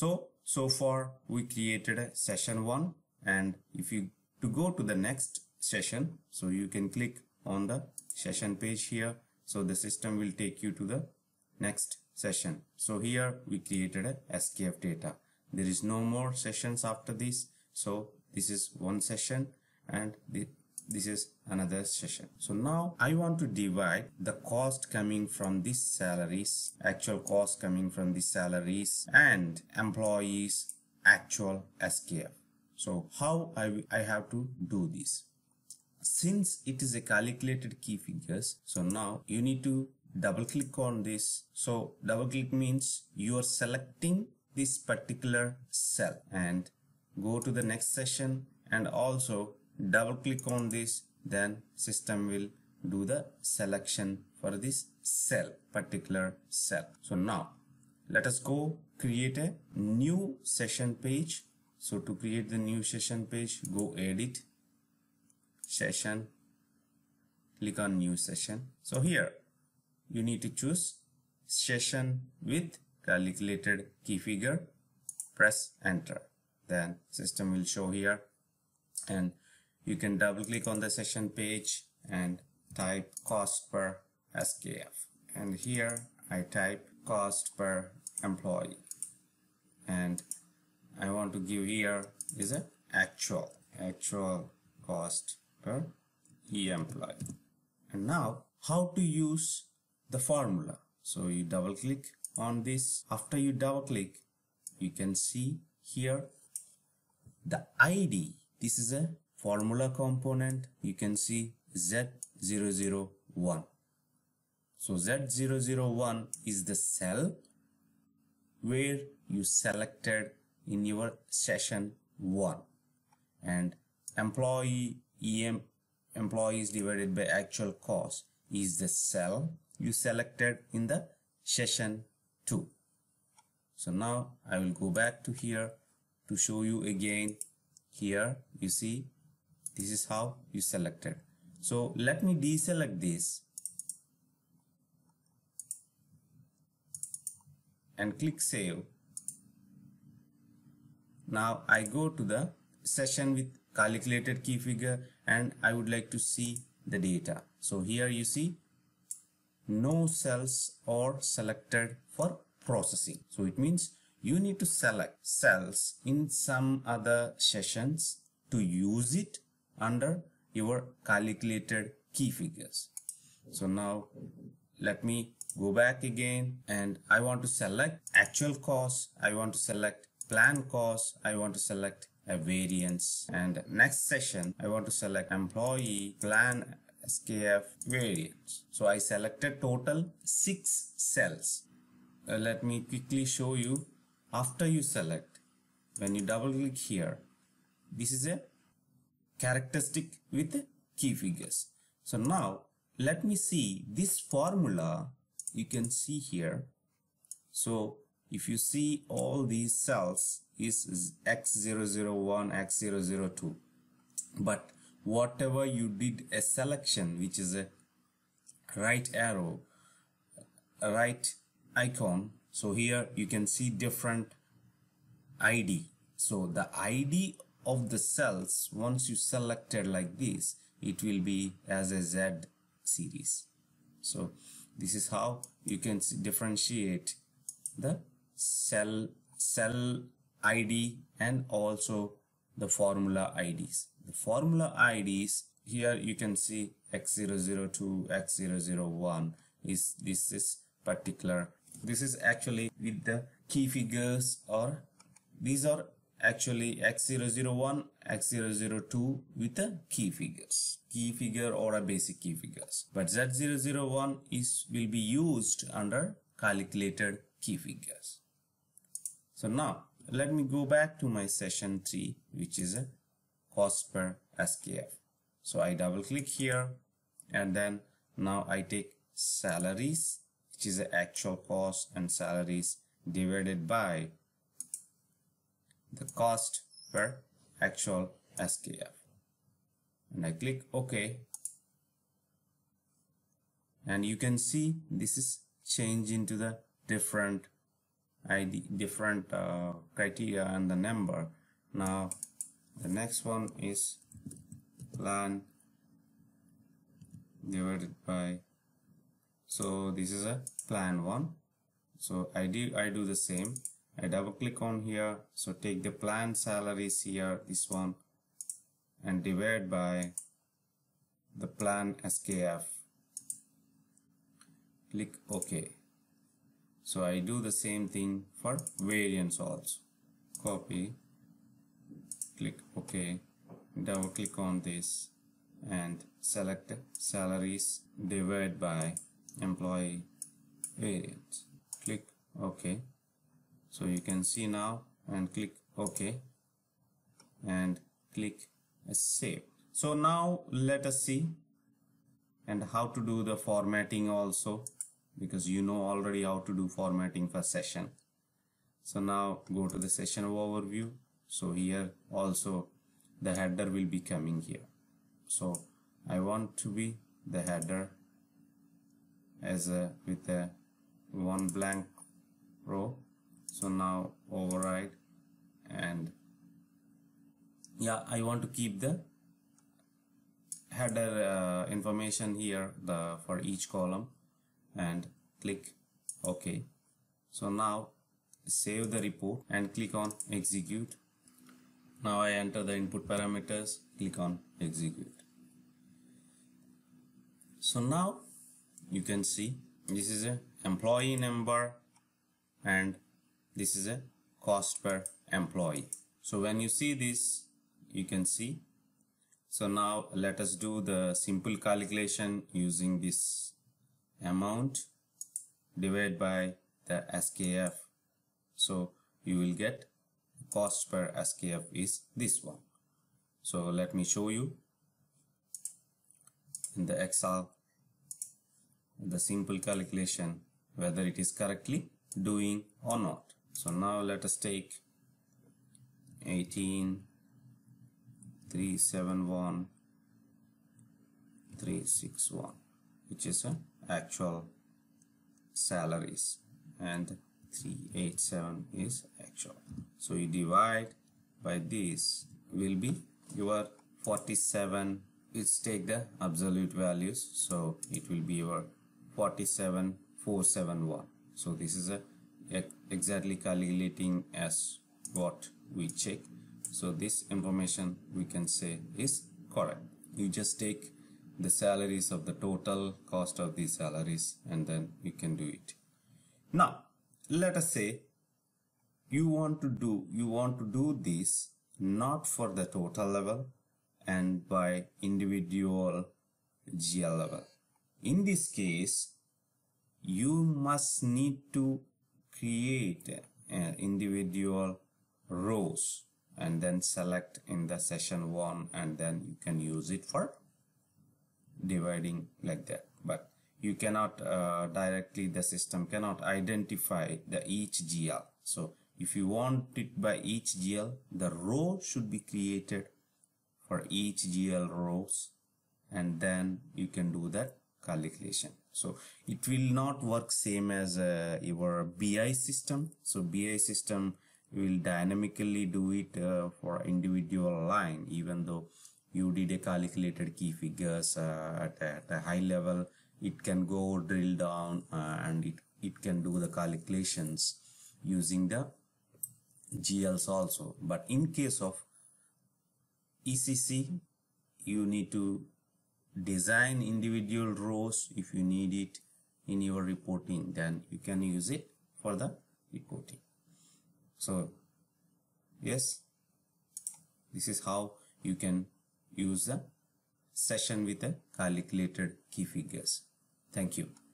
So, so far we created a session one and if you to go to the next session, so you can click on the session page here. So the system will take you to the next session. So here we created a SKF data. There is no more sessions after this. So this is one session and the this is another session so now i want to divide the cost coming from these salaries actual cost coming from the salaries and employees actual skf so how i i have to do this since it is a calculated key figures so now you need to double click on this so double click means you are selecting this particular cell and go to the next session and also double click on this then system will do the selection for this cell particular cell so now let us go create a new session page so to create the new session page go edit session click on new session so here you need to choose session with calculated key figure press enter then system will show here and you can double click on the session page and type cost per SKF. And here I type cost per employee. And I want to give here is an actual, actual cost per employee And now how to use the formula. So you double click on this. After you double click, you can see here the ID. This is a formula component you can see Z001. So Z001 is the cell where you selected in your session 1 and employee EM employees divided by actual cost is the cell you selected in the session 2. So now I will go back to here to show you again. Here you see this is how you selected so let me deselect this and click save now I go to the session with calculated key figure and I would like to see the data so here you see no cells are selected for processing so it means you need to select cells in some other sessions to use it under your calculated key figures. So now let me go back again and I want to select actual cost. I want to select plan cost. I want to select a variance and next session I want to select employee plan SKF variance. So I selected total six cells. Uh, let me quickly show you after you select when you double click here this is a characteristic with key figures. So now let me see this formula you can see here. So if you see all these cells is X001, X002. But whatever you did a selection which is a right arrow, right icon. So here you can see different ID. So the ID of the cells once you selected like this it will be as a Z series so this is how you can differentiate the cell cell ID and also the formula IDs the formula IDs here you can see x002 x001 is this is particular this is actually with the key figures or these are actually x001 x002 with the key figures key figure or a basic key figures but z001 is will be used under calculated key figures so now let me go back to my session 3 which is a cost per skf so i double click here and then now i take salaries which is the actual cost and salaries divided by the cost per actual SKF. And I click OK. And you can see this is change into the different ID, different uh, criteria and the number. Now the next one is plan divided by so this is a plan one so I do I do the same I double click on here so take the plan salaries here this one and divide by the plan SKF click OK so I do the same thing for variance also copy click OK double click on this and select salaries divide by employee variance click OK so you can see now and click ok and click save so now let us see and how to do the formatting also because you know already how to do formatting for session so now go to the session overview so here also the header will be coming here so I want to be the header as a with a one blank row so now override and yeah I want to keep the header uh, information here the for each column and click OK so now save the report and click on execute now I enter the input parameters click on execute so now you can see this is a employee number and this is a cost per employee so when you see this you can see so now let us do the simple calculation using this amount divided by the SKF so you will get cost per SKF is this one so let me show you in the Excel the simple calculation whether it is correctly doing or not so now let us take 18 371 361 which is an actual salaries and 387 is actual so you divide by this will be your 47 let's take the absolute values so it will be your 47471 so this is a exactly calculating as what we check so this information we can say is correct you just take the salaries of the total cost of these salaries and then you can do it now let us say you want to do you want to do this not for the total level and by individual GL level in this case you must need to create uh, individual rows and then select in the session one and then you can use it for dividing like that but you cannot uh, directly the system cannot identify the each GL so if you want it by each GL the row should be created for each GL rows and then you can do that calculation so it will not work same as uh, your bi system so bi system will dynamically do it uh, for individual line even though you did a calculated key figures uh, at, a, at, a, high level it can go drill down uh, and it it can do the calculations using the GLs also but in case of ECC you need to design individual rows if you need it in your reporting then you can use it for the reporting so yes this is how you can use the session with the calculated key figures thank you